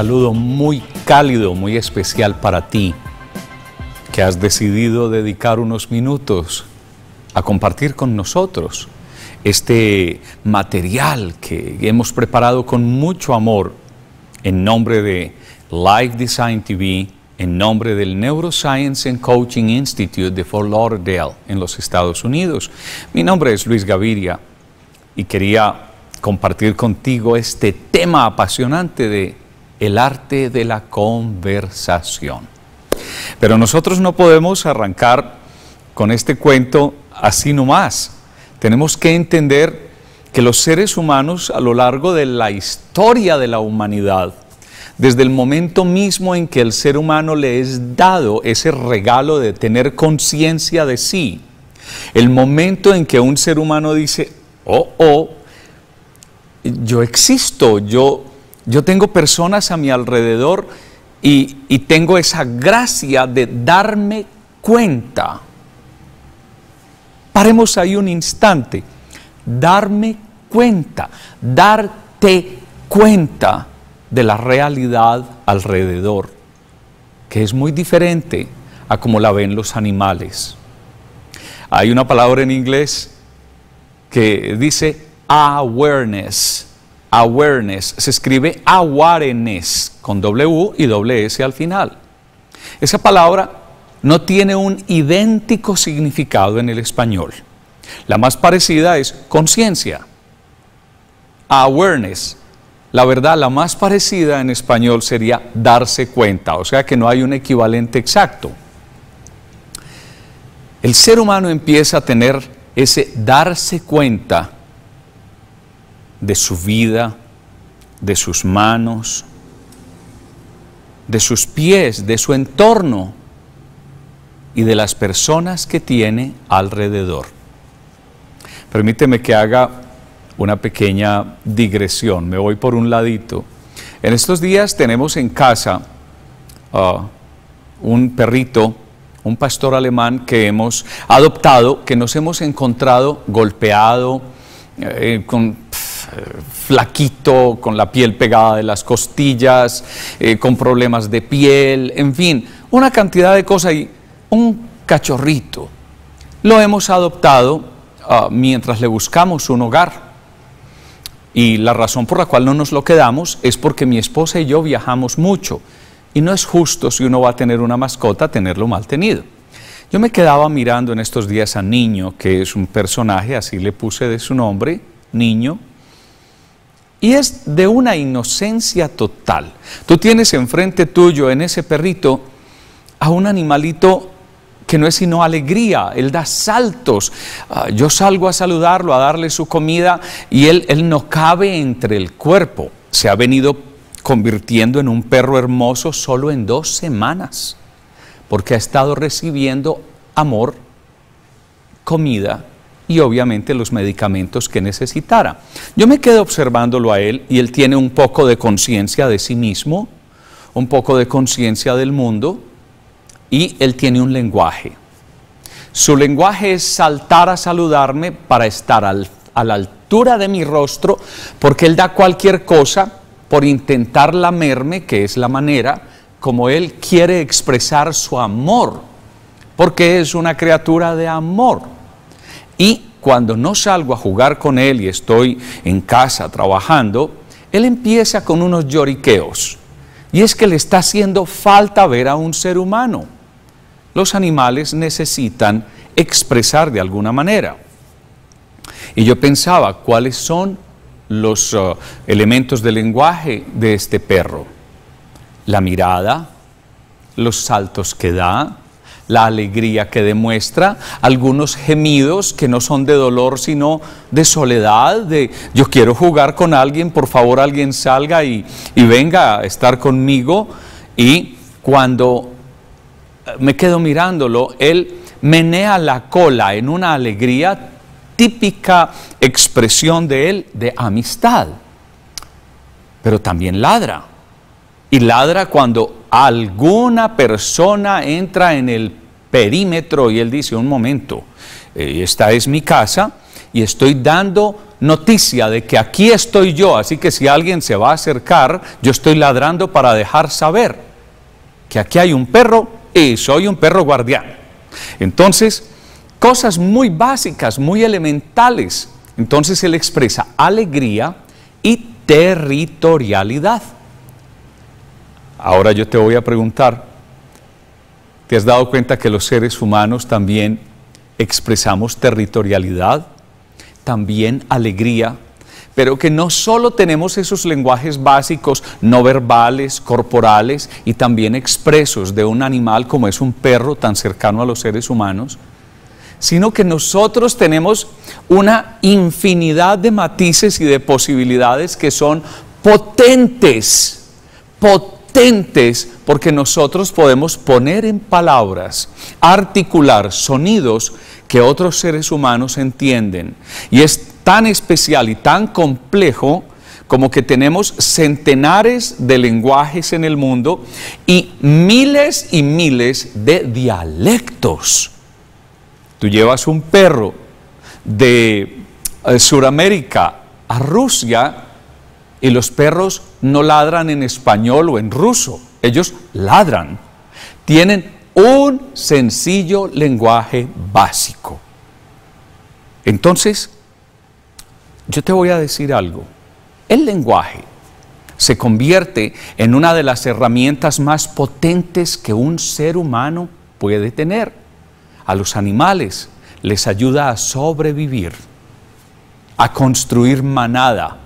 saludo muy cálido, muy especial para ti, que has decidido dedicar unos minutos a compartir con nosotros este material que hemos preparado con mucho amor en nombre de Life Design TV, en nombre del Neuroscience and Coaching Institute de Fort Lauderdale en los Estados Unidos. Mi nombre es Luis Gaviria y quería compartir contigo este tema apasionante de el arte de la conversación. Pero nosotros no podemos arrancar con este cuento así nomás. Tenemos que entender que los seres humanos a lo largo de la historia de la humanidad, desde el momento mismo en que el ser humano le es dado ese regalo de tener conciencia de sí, el momento en que un ser humano dice, oh, oh, yo existo, yo yo tengo personas a mi alrededor y, tengo esa gracia de darme cuenta. Paremos ahí un instante. Darme cuenta, darte cuenta de la realidad alrededor, que es muy diferente a como la ven los animales. Hay una palabra en inglés que dice awareness awareness. Se escribe awareness con W y doble S al final. Esa palabra no tiene un idéntico significado en el español. La más parecida es conciencia. Awareness. La verdad, la más parecida en español sería darse cuenta, o sea que no hay un equivalente exacto. El ser humano empieza a tener ese darse cuenta de su vida, de sus manos, de sus pies, de su entorno y de las personas que tiene alrededor. Permíteme que haga una pequeña digresión, me voy por un ladito. En estos días tenemos en casa uh, un perrito, un pastor alemán que hemos adoptado, que nos hemos encontrado golpeado, eh, con eh, flaquito, con la piel pegada de las costillas, eh, con problemas de piel, en fin, una cantidad de cosas y un cachorrito. Lo hemos adoptado ah, mientras le buscamos un hogar. Y la razón por la cual no nos lo quedamos es porque mi esposa y yo viajamos mucho. Y no es justo si uno va a tener una mascota tenerlo mal tenido. Yo me quedaba mirando en estos días a Niño, que es un personaje, así le puse de su nombre, Niño, y es de una inocencia total. Tú tienes enfrente tuyo, en ese perrito, a un animalito que no es sino alegría, él da saltos. Ah, yo salgo a saludarlo, a darle su comida y él, él no cabe entre el cuerpo. Se ha venido convirtiendo en un perro hermoso solo en dos semanas, porque ha estado recibiendo amor, comida y obviamente los medicamentos que necesitara. Yo me quedé observándolo a él y él tiene un poco de conciencia de sí mismo, un poco de conciencia del mundo y él tiene un lenguaje. Su lenguaje es saltar a saludarme para estar a la altura de mi rostro porque él da cualquier cosa por intentar lamerme, que es la manera como él quiere expresar su amor, porque es una criatura de amor. Y cuando no salgo a jugar con él y estoy en casa trabajando, él empieza con unos lloriqueos. Y es que le está haciendo falta ver a un ser humano. Los animales necesitan expresar de alguna manera. Y yo pensaba, ¿cuáles son los uh, elementos del lenguaje de este perro? La mirada, los saltos que da, la alegría que demuestra, algunos gemidos que no son de dolor sino de soledad, de yo quiero jugar con alguien, por favor alguien salga y, venga a estar conmigo. Y cuando eh, me quedo mirándolo, él menea la cola en una alegría típica expresión de él de amistad. Pero también ladra. Y ladra cuando alguna persona entra en el perímetro y él dice, un momento, eh, esta es mi casa y estoy dando noticia de que aquí estoy yo, así que si alguien se va a acercar, yo estoy ladrando para dejar saber que aquí hay un perro y soy un perro guardián. Entonces, cosas muy básicas, muy elementales. Entonces él expresa alegría y territorialidad. Ahora yo te voy a preguntar, ¿Te has dado cuenta que los seres humanos también expresamos territorialidad, también alegría, pero que no solo tenemos esos lenguajes básicos no verbales, corporales y también expresos de un animal como es un perro tan cercano a los seres humanos, sino que nosotros tenemos una infinidad de matices y de posibilidades que son potentes, potentes porque nosotros podemos poner en palabras, articular sonidos que otros seres humanos entienden. Y es tan especial y tan complejo como que tenemos centenares de lenguajes en el mundo y miles y miles de dialectos. Tú llevas un perro de eh, Sudamérica a Rusia y los perros no ladran en español o en ruso, ellos ladran. Tienen un sencillo lenguaje básico. Entonces, yo te voy a decir algo. El lenguaje se convierte en una de las herramientas más potentes que un ser humano puede tener. A los animales les ayuda a sobrevivir, a construir manada,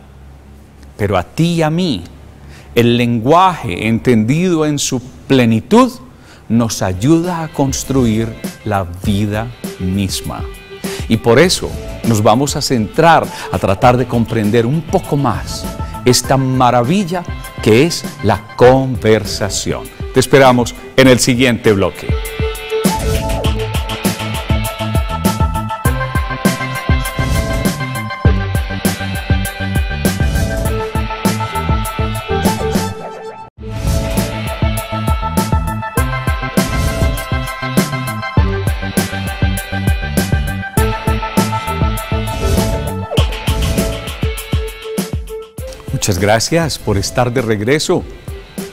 pero a ti y a mí, el lenguaje entendido en su plenitud nos ayuda a construir la vida misma. Y por eso nos vamos a centrar a tratar de comprender un poco más esta maravilla que es la conversación. Te esperamos en el siguiente bloque. Muchas gracias por estar de regreso.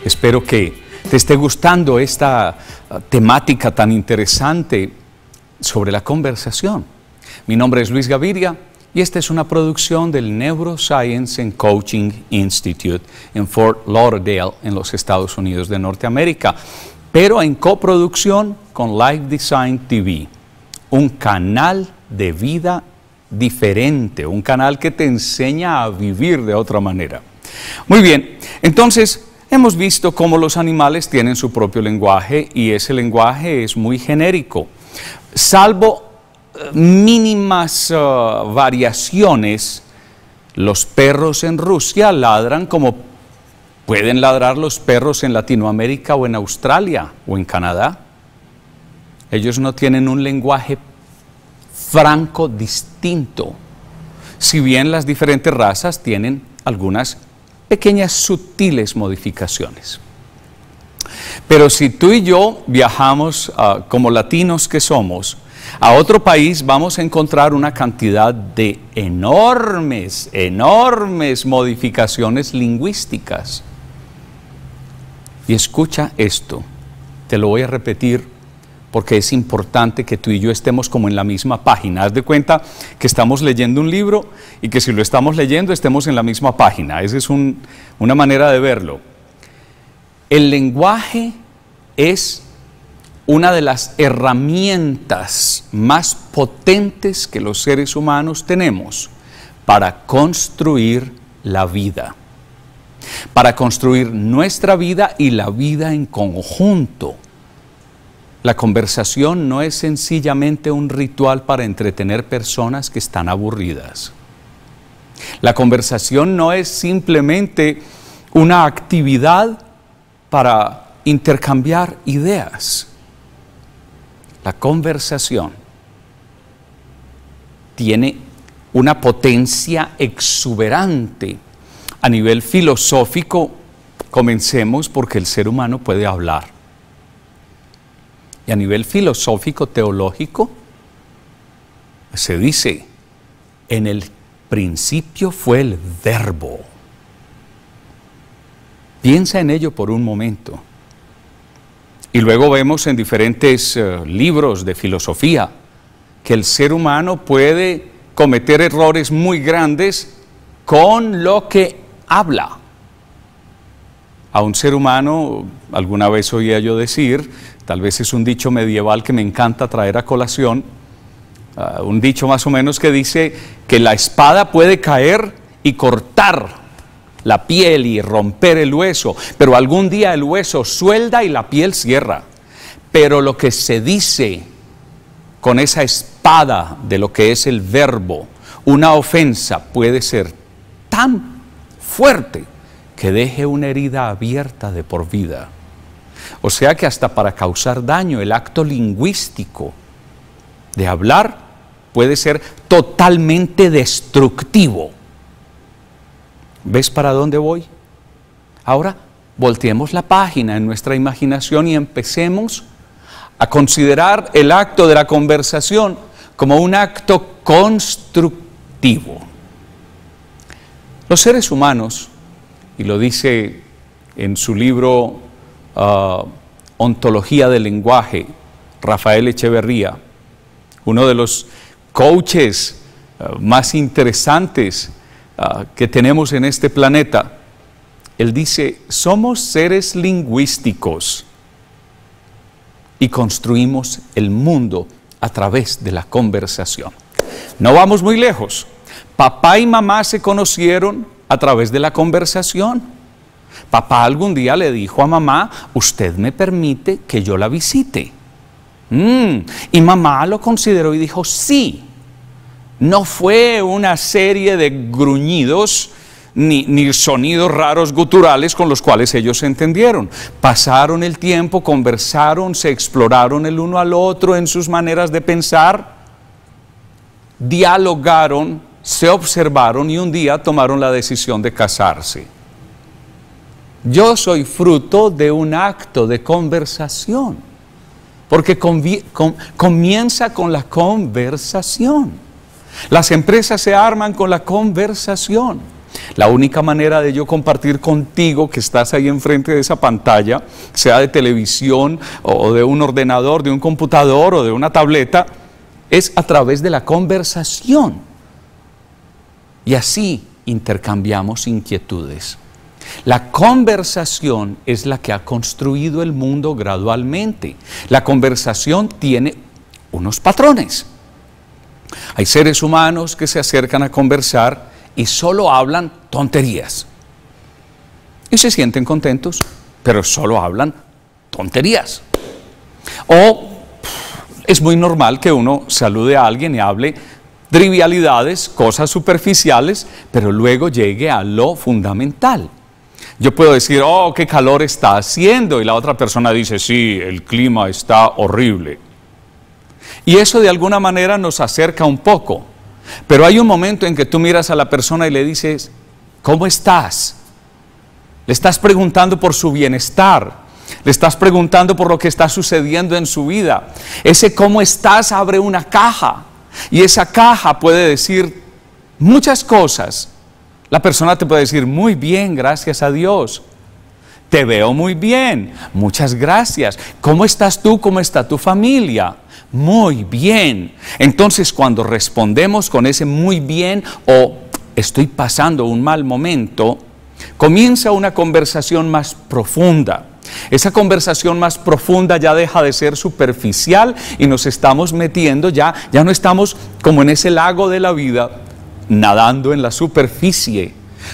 Espero que te esté gustando esta ah, temática tan interesante sobre la conversación. Mi nombre es Luis Gaviria y esta es una producción del Neuroscience and Coaching Institute en Fort Lauderdale, en los Estados Unidos de Norteamérica, pero en coproducción con Life Design TV, un canal de vida diferente, un canal que te enseña a vivir de otra manera. Muy bien, entonces hemos visto cómo los animales tienen su propio lenguaje y ese lenguaje es muy genérico, salvo eh, mínimas eh, variaciones. Los perros en Rusia ladran como pueden ladrar los perros en Latinoamérica o en Australia o en Canadá. Ellos no tienen un lenguaje franco distinto. Si bien las diferentes razas tienen algunas pequeñas sutiles modificaciones. Pero si tú y yo viajamos ah, como latinos que somos, a otro país vamos a encontrar una cantidad de enormes, enormes modificaciones lingüísticas. Y escucha esto, te lo voy a repetir porque es importante que tú y yo estemos como en la misma página. Haz de cuenta que estamos leyendo un libro y que si lo estamos leyendo estemos en la misma página. Esa es una manera de verlo. El lenguaje es una de las herramientas más potentes que los seres humanos tenemos para construir la vida, para construir nuestra vida y la vida en conjunto la conversación no es sencillamente un ritual para entretener personas que están aburridas. La conversación no es simplemente una actividad para intercambiar ideas. La conversación tiene una potencia exuberante a nivel filosófico. Comencemos porque el ser humano puede hablar y a nivel filosófico, teológico, se dice, en el principio fue el verbo. Piensa en ello por un momento. Y luego vemos en diferentes eh, libros de filosofía que el ser humano puede cometer errores muy grandes con lo que habla a un ser humano, alguna vez oía yo decir, tal vez es un dicho medieval que me encanta traer a colación, ah, un dicho más o menos que dice que la espada puede caer y cortar la piel y romper el hueso, pero algún día el hueso suelda y la piel cierra. Pero lo que se dice con esa espada de lo que es el verbo, una ofensa puede ser tan fuerte que deje una herida abierta de por vida. O sea que hasta para causar daño, el acto lingüístico de hablar puede ser totalmente destructivo. ¿Ves para dónde voy? Ahora volteemos la página en nuestra imaginación y empecemos a considerar el acto de la conversación como un acto constructivo. Los seres humanos y lo dice en su libro ah, Ontología del Lenguaje, Rafael Echeverría, uno de los coaches ah, más interesantes ah, que tenemos en este planeta. Él dice, somos seres lingüísticos y construimos el mundo a través de la conversación. No vamos muy lejos. Papá y mamá se conocieron a través de la conversación. Papá algún día le dijo a mamá, usted me permite que yo la visite. Mm. Y mamá lo consideró y dijo, sí. No fue una serie de gruñidos ni, ni, sonidos raros guturales con los cuales ellos se entendieron. Pasaron el tiempo, conversaron, se exploraron el uno al otro en sus maneras de pensar, dialogaron se observaron y un día tomaron la decisión de casarse. Yo soy fruto de un acto de conversación, porque comienza con la conversación. Las empresas se arman con la conversación. La única manera de yo compartir contigo que estás ahí enfrente de esa pantalla, sea de televisión o de un ordenador, de un computador o de una tableta, es a través de la conversación. Y así intercambiamos inquietudes. La conversación es la que ha construido el mundo gradualmente. La conversación tiene unos patrones. Hay seres humanos que se acercan a conversar y solo hablan tonterías. Y se sienten contentos, pero solo hablan tonterías. O es muy normal que uno salude a alguien y hable trivialidades, cosas superficiales, pero luego llegue a lo fundamental. Yo puedo decir, oh, qué calor está haciendo, y la otra persona dice, sí, el clima está horrible. Y eso de alguna manera nos acerca un poco. Pero hay un momento en que tú miras a la persona y le dices, ¿cómo estás? Le estás preguntando por su bienestar. Le estás preguntando por lo que está sucediendo en su vida. Ese cómo estás abre una caja y esa caja puede decir muchas cosas. La persona te puede decir, muy bien, gracias a Dios. Te veo muy bien, muchas gracias. ¿Cómo estás tú? ¿Cómo está tu familia? Muy bien. Entonces cuando respondemos con ese muy bien o estoy pasando un mal momento, comienza una conversación más profunda. Esa conversación más profunda ya deja de ser superficial y nos estamos metiendo ya, ya no estamos como en ese lago de la vida nadando en la superficie.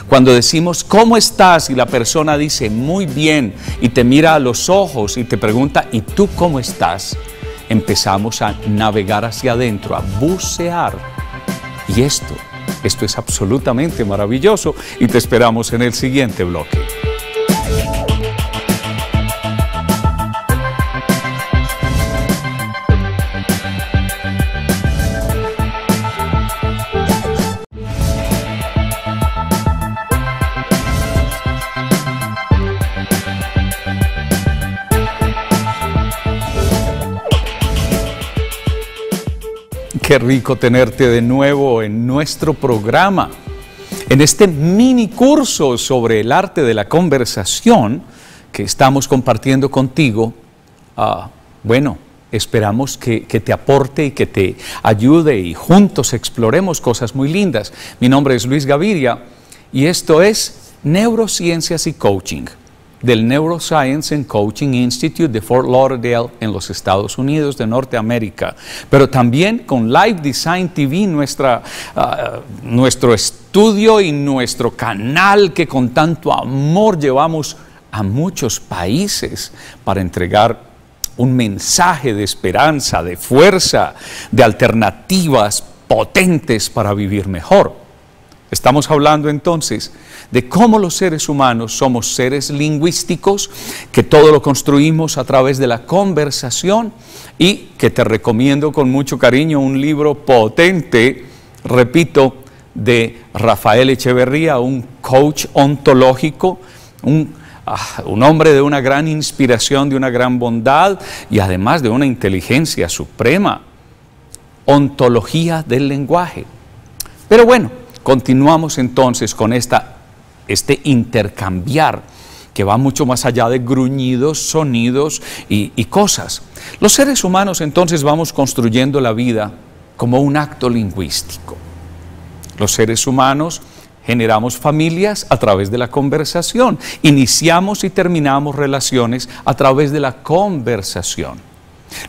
Cuando decimos, ¿cómo estás? Y la persona dice, muy bien, y te mira a los ojos y te pregunta, ¿y tú cómo estás? Empezamos a navegar hacia adentro, a bucear. Y esto, esto es absolutamente maravilloso y te esperamos en el siguiente bloque. rico tenerte de nuevo en nuestro programa. En este mini curso sobre el arte de la conversación que estamos compartiendo contigo, ah, bueno, esperamos que, que, te aporte y que te ayude y juntos exploremos cosas muy lindas. Mi nombre es Luis Gaviria y esto es Neurociencias y Coaching del Neuroscience and Coaching Institute de Fort Lauderdale en los Estados Unidos de Norteamérica, pero también con Live Design TV, nuestra, ah, nuestro estudio y nuestro canal que con tanto amor llevamos a muchos países para entregar un mensaje de esperanza, de fuerza, de alternativas potentes para vivir mejor. Estamos hablando entonces de cómo los seres humanos somos seres lingüísticos, que todo lo construimos a través de la conversación y que te recomiendo con mucho cariño un libro potente, repito, de Rafael Echeverría, un coach ontológico, un, ah, un hombre de una gran inspiración, de una gran bondad y además de una inteligencia suprema. Ontología del lenguaje. Pero bueno, Continuamos entonces con esta, este intercambiar que va mucho más allá de gruñidos, sonidos y, y cosas. Los seres humanos entonces vamos construyendo la vida como un acto lingüístico. Los seres humanos generamos familias a través de la conversación, iniciamos y terminamos relaciones a través de la conversación.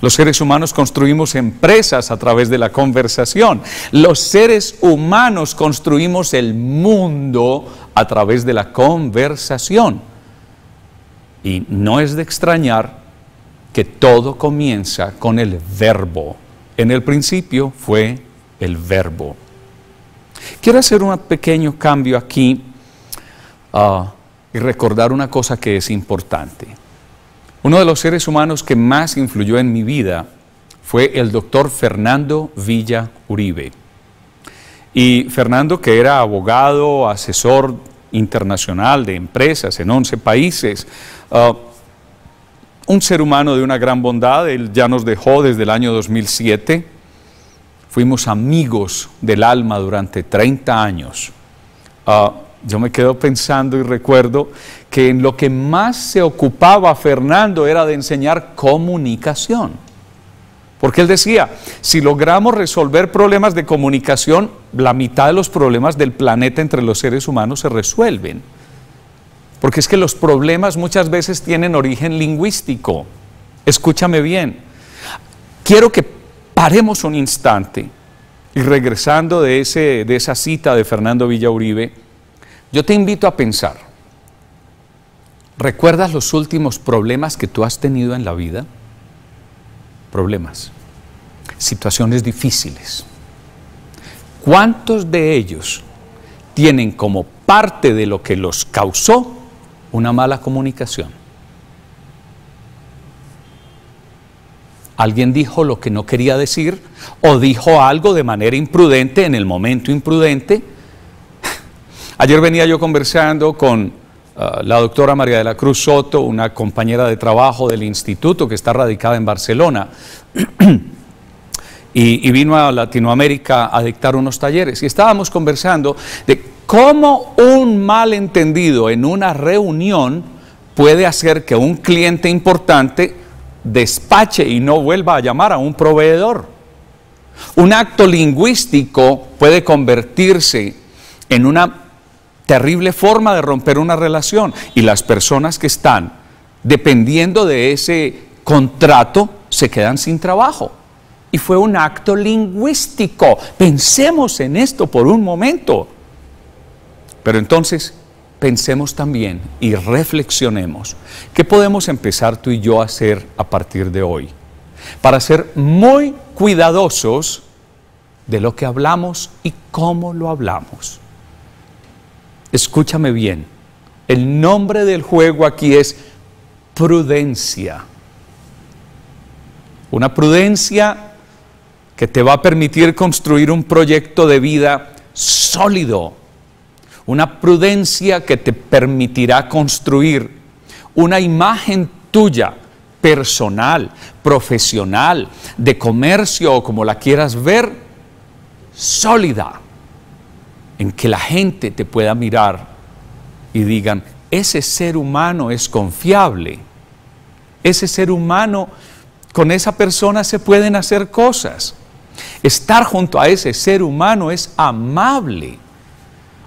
Los seres humanos construimos empresas a través de la conversación. Los seres humanos construimos el mundo a través de la conversación. Y no es de extrañar que todo comienza con el verbo. En el principio fue el verbo. Quiero hacer un pequeño cambio aquí ah, y recordar una cosa que es importante. Uno de los seres humanos que más influyó en mi vida fue el doctor Fernando Villa Uribe. Y Fernando, que era abogado, asesor internacional de empresas en 11 países, ah, un ser humano de una gran bondad, él ya nos dejó desde el año 2007, fuimos amigos del alma durante 30 años. Ah, yo me quedo pensando y recuerdo que en lo que más se ocupaba Fernando era de enseñar comunicación. Porque él decía, si logramos resolver problemas de comunicación, la mitad de los problemas del planeta entre los seres humanos se resuelven. Porque es que los problemas muchas veces tienen origen lingüístico. Escúchame bien. Quiero que paremos un instante y regresando de, ese, de esa cita de Fernando uribe yo te invito a pensar, ¿recuerdas los últimos problemas que tú has tenido en la vida? Problemas, situaciones difíciles. ¿Cuántos de ellos tienen como parte de lo que los causó una mala comunicación? Alguien dijo lo que no quería decir o dijo algo de manera imprudente en el momento imprudente Ayer venía yo conversando con ah, la doctora María de la Cruz Soto, una compañera de trabajo del instituto que está radicada en Barcelona. y, y vino a Latinoamérica a dictar unos talleres y estábamos conversando de cómo un malentendido en una reunión puede hacer que un cliente importante despache y no vuelva a llamar a un proveedor. Un acto lingüístico puede convertirse en una terrible forma de romper una relación. Y las personas que están dependiendo de ese contrato se quedan sin trabajo. Y fue un acto lingüístico. Pensemos en esto por un momento. Pero entonces, pensemos también y reflexionemos. ¿Qué podemos empezar tú y yo a hacer a partir de hoy? Para ser muy cuidadosos de lo que hablamos y cómo lo hablamos. Escúchame bien. El nombre del juego aquí es prudencia. Una prudencia que te va a permitir construir un proyecto de vida sólido. Una prudencia que te permitirá construir una imagen tuya personal, profesional, de comercio o como la quieras ver, sólida en que la gente te pueda mirar y digan, ese ser humano es confiable, ese ser humano, con esa persona se pueden hacer cosas. Estar junto a ese ser humano es amable.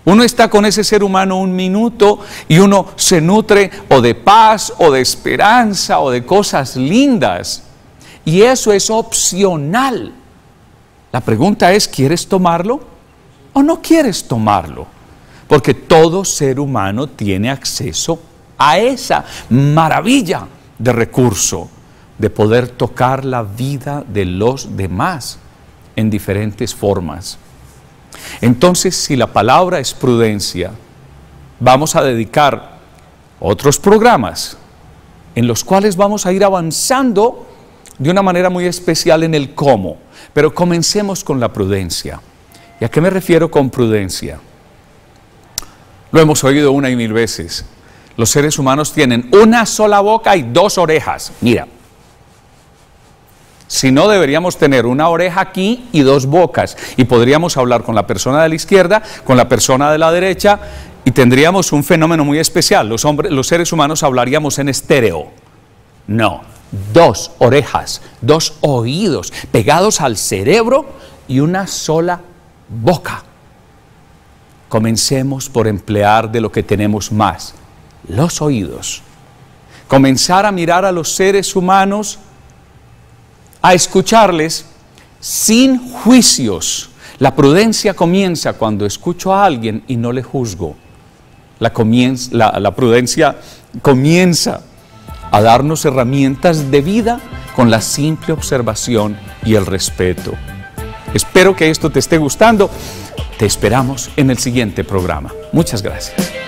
Uno está con ese ser humano un minuto y uno se nutre o de paz o de esperanza o de cosas lindas. Y eso es opcional. La pregunta es, ¿quieres tomarlo? o no quieres tomarlo, porque todo ser humano tiene acceso a esa maravilla de recurso de poder tocar la vida de los demás en diferentes formas. Entonces, si la palabra es prudencia, vamos a dedicar otros programas en los cuales vamos a ir avanzando de una manera muy especial en el cómo, pero comencemos con la prudencia. ¿Y a qué me refiero con prudencia? Lo hemos oído una y mil veces. Los seres humanos tienen una sola boca y dos orejas. Mira, si no, deberíamos tener una oreja aquí y dos bocas. Y podríamos hablar con la persona de la izquierda, con la persona de la derecha, y tendríamos un fenómeno muy especial. Los, hombres, los seres humanos hablaríamos en estéreo. No, dos orejas, dos oídos pegados al cerebro y una sola boca. Comencemos por emplear de lo que tenemos más, los oídos. Comenzar a mirar a los seres humanos, a escucharles sin juicios. La prudencia comienza cuando escucho a alguien y no le juzgo. La, la prudencia comienza a darnos herramientas de vida con la simple observación y el respeto. Espero que esto te esté gustando. Te esperamos en el siguiente programa. Muchas gracias.